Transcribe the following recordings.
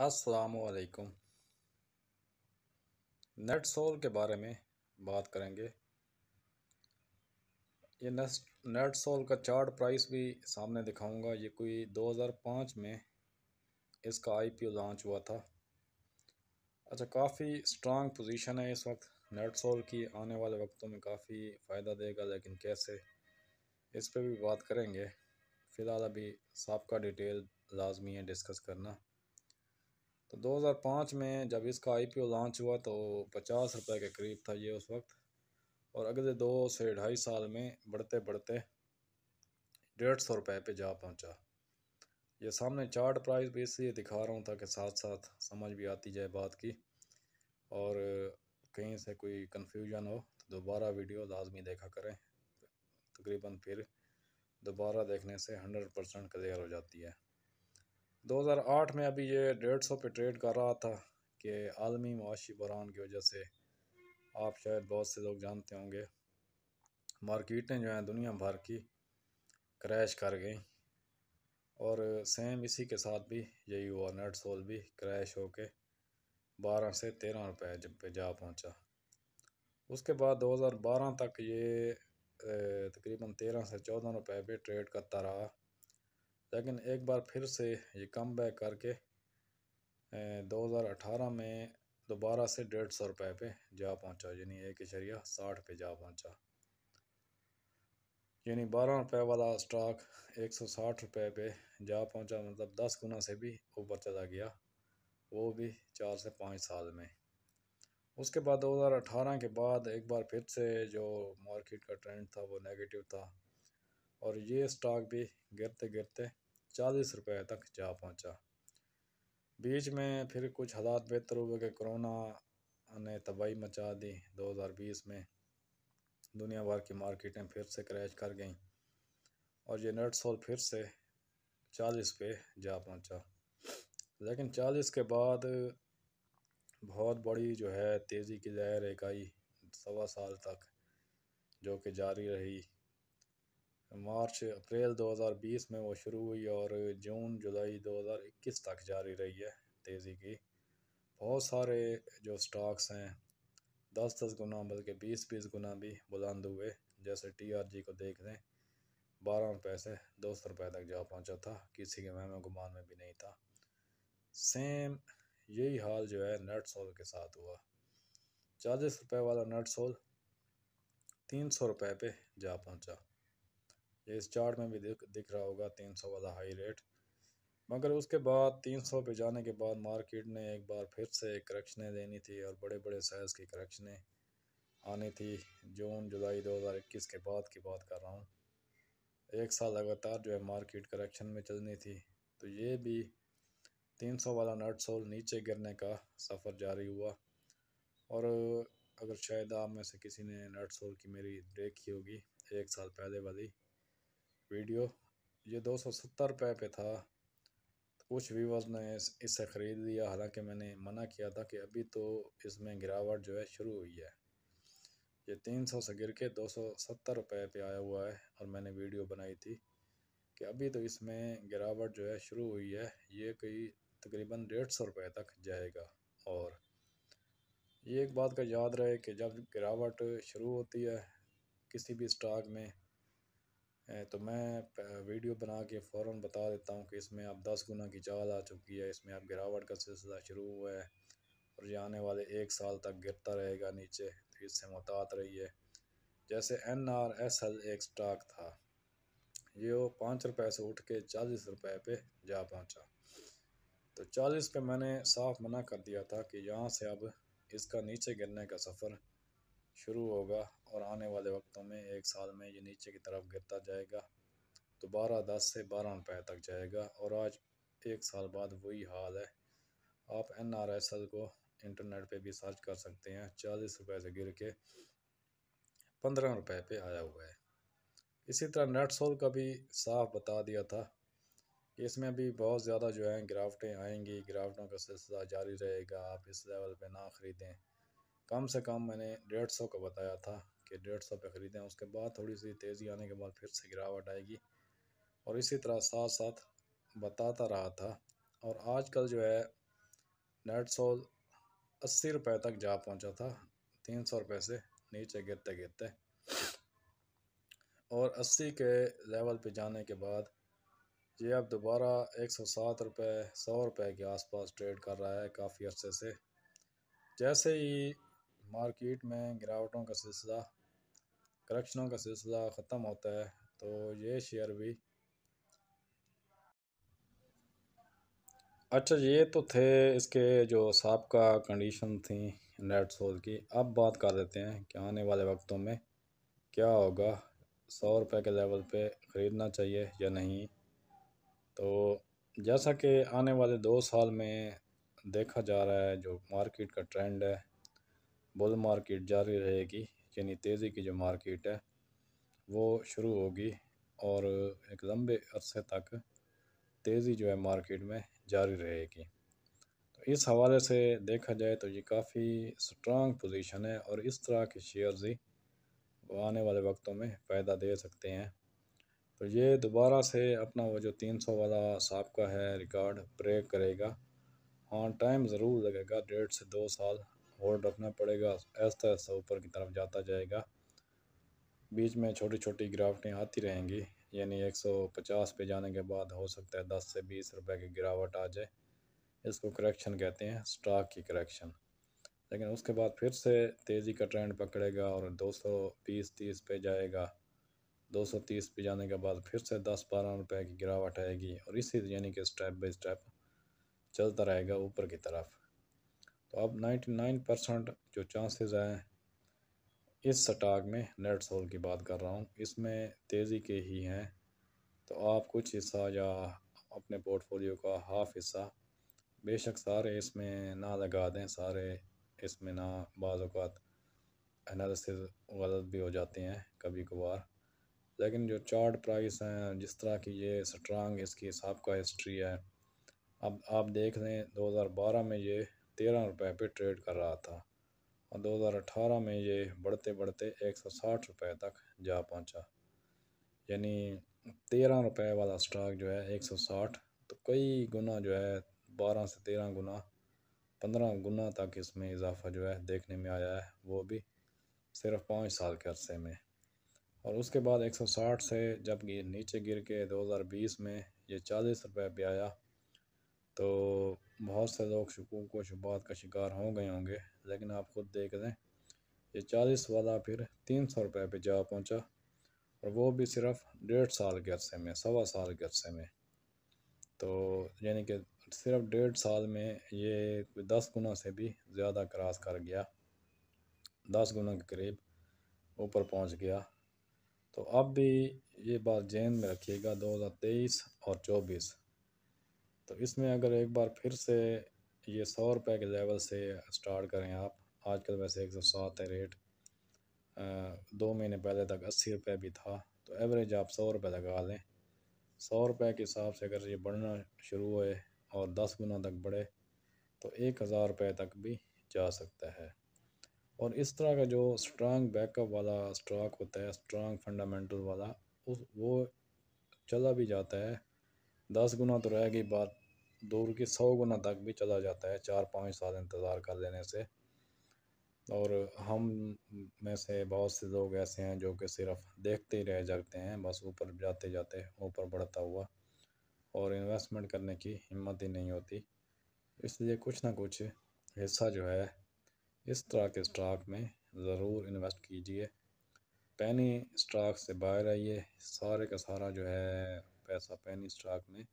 असलकुम net soul के बारे में बात करेंगे ये नेट सोल का चार्ट प्राइस भी सामने दिखाऊंगा ये कोई 2005 में इसका आईपीओ लॉन्च हुआ था अच्छा काफ़ी स्ट्रांग पोजीशन है इस वक्त नेट सोल की आने वाले वक्तों में काफ़ी फ़ायदा देगा लेकिन कैसे इस पर भी बात करेंगे फ़िलहाल अभी सबका डिटेल लाजमी है डिस्कस करना तो 2005 में जब इसका आईपीओ लॉन्च हुआ तो पचास रुपए के करीब था ये उस वक्त और अगले दो से ढाई साल में बढ़ते बढ़ते डेढ़ सौ रुपये पर जा पहुँचा ये सामने चार्ट प्राइस भी इसलिए दिखा रहा हूँ ताकि साथ साथ समझ भी आती जाए बात की और कहीं से कोई कन्फ्यूजन हो तो दोबारा वीडियो लाजमी देखा करें तकरीबन फिर दोबारा देखने से हंड्रेड परसेंट क्लियर हो जाती है 2008 में अभी ये डेढ़ सौ पे ट्रेड कर रहा था कि आलमी मुआशी बहरान की वजह से आप शायद बहुत से लोग जानते होंगे मार्केटें जो हैं दुनिया भर की क्रैश कर गई और सेम इसी के साथ भी यही हुआ नेट सोल भी क्रैश हो के बारह से तेरह रुपए जब पे जा पहुंचा उसके बाद 2012 तक ये तकरीबन तेरह से चौदह रुपए पे ट्रेड करता रहा लेकिन एक बार फिर से ये कम बैक करके 2018 में दोबारा से डेढ़ सौ रुपये पर जा पहुँचा यानी एक इशरिया साठ पे जा पहुँचा यानी बारह रुपये वाला स्टॉक एक सौ साठ रुपये पर जा पहुँचा मतलब दस गुना से भी ऊपर चला गया वो भी चार से पाँच साल में उसके बाद 2018 के बाद एक बार फिर से जो मार्केट का ट्रेंड था वो नेगेटिव था और ये स्टॉक भी गिरते गिरते चालीस रुपये तक जा पहुंचा। बीच में फिर कुछ हालात बेहतर हुए कि कोरोना ने तबाही मचा दी 2020 में दुनिया भर की मार्केटें फिर से क्रैश कर गईं और ये सोल फिर से चालीस पे जा पहुंचा। लेकिन चालीस के बाद बहुत बड़ी जो है तेज़ी की लहर एक आई सवा साल तक जो कि जारी रही मार्च अप्रैल 2020 में वो शुरू हुई और जून जुलाई 2021 तक जारी रही है तेज़ी की बहुत सारे जो स्टॉक्स हैं दस दस गुना बल्कि बीस बीस गुना भी बुलंद हुए जैसे टी आर जी को देख लें बारह रुपये से दो सौ रुपये तक जा पहुंचा था किसी के महमे गुमान में भी नहीं था सेम यही हाल जो है नट सोल के साथ हुआ चालीस रुपये वाला नट सोल तीन सौ रुपये पे जा पहुंचा ये इस चार्ट में भी दिख दिख रहा होगा तीन सौ वाला हाई रेट मगर उसके बाद तीन सौ पे जाने के बाद मार्केट ने एक बार फिर से करेक्शनें देनी थी और बड़े बड़े साइज़ की करेक्शनें आनी थी जून जुलाई 2021 के बाद की बात कर रहा हूँ एक साल लगातार जो है मार्केट करेक्शन में चलनी थी तो ये भी तीन सौ वाला नट सोल नीचे गिरने का सफ़र जारी हुआ और अगर शायद आप में से किसी ने नट सोल की मेरी देखी होगी एक साल पहले वाली वीडियो ये दो सौ सत्तर रुपये पे था तो कुछ व्यूवर्स ने इसे ख़रीद लिया हालांकि मैंने मना किया था कि अभी तो इसमें गिरावट जो है शुरू हुई है ये तीन सौ से गिर के दो सौ सत्तर रुपये पर आया हुआ है और मैंने वीडियो बनाई थी कि अभी तो इसमें गिरावट जो है शुरू हुई है ये कई तकरीबन डेढ़ सौ रुपये तक जाएगा और ये एक बात का याद रहे कि जब गिरावट शुरू होती है किसी भी स्टॉक में तो मैं वीडियो बना के फ़ौर बता देता हूँ कि इसमें अब दस गुना की चाल आ चुकी है इसमें अब गिरावट का सिलसिला शुरू हुआ है और ये आने वाले एक साल तक गिरता रहेगा नीचे तो इससे मुतात रहिए जैसे एन आर एस एल एक स्टॉक था ये वो पाँच रुपये से उठ के चालीस रुपये पे जा पहुंचा तो चालीस पे मैंने साफ मना कर दिया था कि यहाँ से अब इसका नीचे गिरने का सफ़र शुरू होगा और आने वाले वक्तों में एक साल में ये नीचे की तरफ गिरता जाएगा दोबारा दस से बारह रुपये तक जाएगा और आज एक साल बाद वही हाल है आप एन आर एस एल को इंटरनेट पे भी सर्च कर सकते हैं चालीस रुपए से गिर के पंद्रह रुपए पे आया हुआ है इसी तरह नेट सोल का भी साफ बता दिया था कि इसमें भी बहुत ज़्यादा जो है गिरावटें आएंगी गिरावटों का सिलसिला जारी रहेगा आप इस लेवल पे ना ख़रीदें कम से कम मैंने डेढ़ सौ का बताया था कि डेढ़ सौ पे ख़रीदें उसके बाद थोड़ी सी तेज़ी आने के बाद फिर से गिरावट आएगी और इसी तरह साथ साथ बताता रहा था और आजकल जो है नेट सोल अस्सी रुपये तक जा पहुंचा था तीन सौ रुपये से नीचे गिरते गिरते और अस्सी के लेवल पे जाने के बाद ये अब दोबारा एक सौ सात रुपये सौ रुपये के आसपास ट्रेड कर रहा है काफ़ी अर्से से जैसे ही मार्केट में गिरावटों का सिलसिला करप्शनों का सिलसिला ख़त्म होता है तो ये शेयर भी अच्छा ये तो थे इसके जो सबका कंडीशन थी नेट सोल की अब बात कर लेते हैं कि आने वाले वक्तों में क्या होगा सौ रुपये के लेवल पे ख़रीदना चाहिए या नहीं तो जैसा कि आने वाले दो साल में देखा जा रहा है जो मार्केट का ट्रेंड है बुल मार्केट जारी रहेगी यानी तेज़ी की जो मार्केट है वो शुरू होगी और एक लंबे अरसे तक तेज़ी जो है मार्केट में जारी रहेगी तो इस हवाले से देखा जाए तो ये काफ़ी स्ट्रांग पोजीशन है और इस तरह के शेयर्स ही आने वाले वक्तों में फ़ायदा दे सकते हैं तो ये दोबारा से अपना वो जो तीन सौ वाला सबका है रिकॉर्ड ब्रेक करेगा हाँ टाइम ज़रूर लगेगा डेढ़ से दो साल होल्ड रखना पड़ेगा ऐसा ऐसा ऊपर की तरफ जाता जाएगा बीच में छोटी छोटी गिरावटें आती रहेंगी यानी 150 पे जाने के बाद हो सकता है 10 से 20 रुपए की गिरावट आ जाए इसको करेक्शन कहते हैं स्टॉक की करेक्शन लेकिन उसके बाद फिर से तेज़ी का ट्रेंड पकड़ेगा और 220 30 पे जाएगा 230 पे जाने के बाद फिर से 10-12 रुपए की गिरावट आएगी और इसी यानी कि स्टेप बाई स्टेप चलता रहेगा ऊपर की तरफ तो अब 99 परसेंट जो चांसेस हैं इस स्टाक में नेट सोल की बात कर रहा हूँ इसमें तेज़ी के ही हैं तो आप कुछ हिस्सा या अपने पोर्टफोलियो का हाफ हिस्सा बेशक सारे इसमें ना लगा दें सारे इसमें ना बाज़ात एनालिसिस गलत भी हो जाते हैं कभी कभार लेकिन जो चार्ट प्राइस हैं जिस तरह की ये स्ट्रांग इसकी हिसाब का हिस्ट्री है अब आप देख लें 2012 में ये तेरह रुपये पे ट्रेड कर रहा था और 2018 में ये बढ़ते बढ़ते एक सौ साठ रुपये तक जा पहुंचा यानी तेरह रुपये वाला स्टॉक जो है एक सौ साठ तो कई गुना जो है बारह से तेरह गुना पंद्रह गुना तक इसमें इजाफा जो है देखने में आया है वो भी सिर्फ पाँच साल के अरसे में और उसके बाद एक सौ साठ से जब नीचे गिर के दो हज़ार बीस में ये चालीस रुपये पे आया तो बहुत से लोग शकूक व शुबात का शिकार हो गए होंगे लेकिन आप ख़ुद देख लें ये चालीस वाला फिर तीन सौ रुपये पर जा पहुँचा और वो भी सिर्फ डेढ़ साल के अरसे में सवा साल के अरसे में तो यानी कि सिर्फ डेढ़ साल में ये कोई दस गुना से भी ज़्यादा क्रॉस कर गया दस गुना के करीब ऊपर पहुँच गया तो अब भी ये बात जैन में रखिएगा दो हज़ार तेईस और चौबीस तो इसमें अगर एक बार फिर से ये सौ रुपये के लेवल से स्टार्ट करें आप आजकल वैसे एक सौ सात है रेट दो महीने पहले तक अस्सी रुपये भी था तो एवरेज आप सौ रुपये लगा लें सौ रुपये के हिसाब से अगर ये बढ़ना शुरू हुए और दस गुना तक बढ़े तो एक हज़ार रुपये तक भी जा सकता है और इस तरह का जो स्ट्रांग बैकअप वाला स्टॉक होता है स्ट्रांग फंडामेंटल वाला उस वो चला भी जाता है दस गुना तो रहेगी बात दूर की सौ गुना तक भी चला जाता है चार पाँच साल इंतज़ार कर लेने से और हम में से बहुत से लोग ऐसे हैं जो कि सिर्फ देखते ही रह जाते हैं बस ऊपर जाते जाते ऊपर बढ़ता हुआ और इन्वेस्टमेंट करने की हिम्मत ही नहीं होती इसलिए कुछ ना कुछ हिस्सा जो है इस तरह के स्टॉक में ज़रूर इन्वेस्ट कीजिए पैनी स्टॉक से बाहर आइए सारे का सारा जो है पैसा पैनी स्टॉक में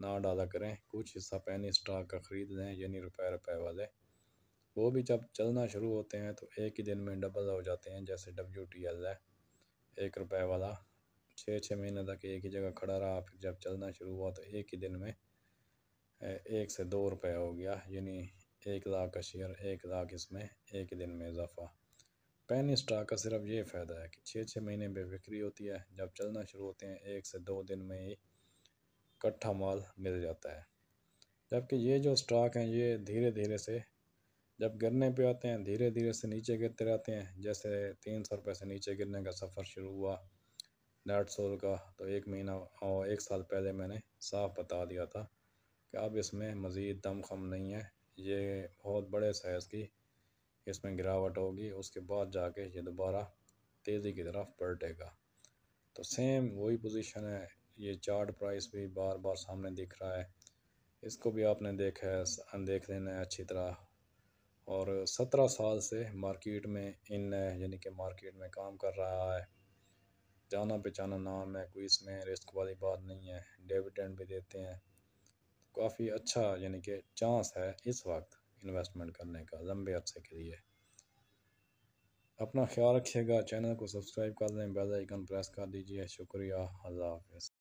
ना डाला करें कुछ हिस्सा पैनी स्टॉक का ख़रीद लें यानी रुपये रुपए वाले वो भी जब चलना शुरू होते हैं तो एक ही दिन में डबल हो जाते हैं जैसे डब्ल्यू टी एल है एक रुपये वाला छः छः महीने तक एक ही जगह खड़ा रहा फिर जब चलना शुरू हुआ तो एक ही दिन में एक से दो रुपये हो गया यानी एक लाख का शेयर एक लाख इसमें एक ही दिन में इजाफा पेन स्टॉक का सिर्फ ये फ़ायदा है कि छः छः महीने बेफिक्री होती है जब चलना शुरू होते हैं एक से दो दिन में ही इकट्ठा माल मिल जाता है जबकि ये जो स्टॉक हैं ये धीरे धीरे से जब गिरने पे आते हैं धीरे धीरे से नीचे गिरते रहते हैं जैसे तीन सौ रुपये से नीचे गिरने का सफ़र शुरू हुआ डेढ़ सौ का तो एक महीना और एक साल पहले मैंने साफ बता दिया था कि अब इसमें मज़ीद दम खम नहीं है ये बहुत बड़े साइज़ की इसमें गिरावट होगी उसके बाद जाके ये दोबारा तेज़ी की तरफ पलटेगा तो सेम वही पोजीशन है ये चार्ट प्राइस भी बार बार सामने दिख रहा है इसको भी आपने देखा है देख लेना है अच्छी तरह और सत्रह साल से मार्केट में इन यानी कि मार्केट में काम कर रहा है जाना पहचाना नाम है कोई इसमें रिस्क वाली बात नहीं है डिविडेंड भी देते हैं काफ़ी अच्छा यानी कि चांस है इस वक्त इन्वेस्टमेंट करने का लंबे अरसे के लिए अपना ख्याल रखिएगा चैनल को सब्सक्राइब कर लें बेल आइकन प्रेस कर दीजिए शुक्रिया अल्लाह हाफ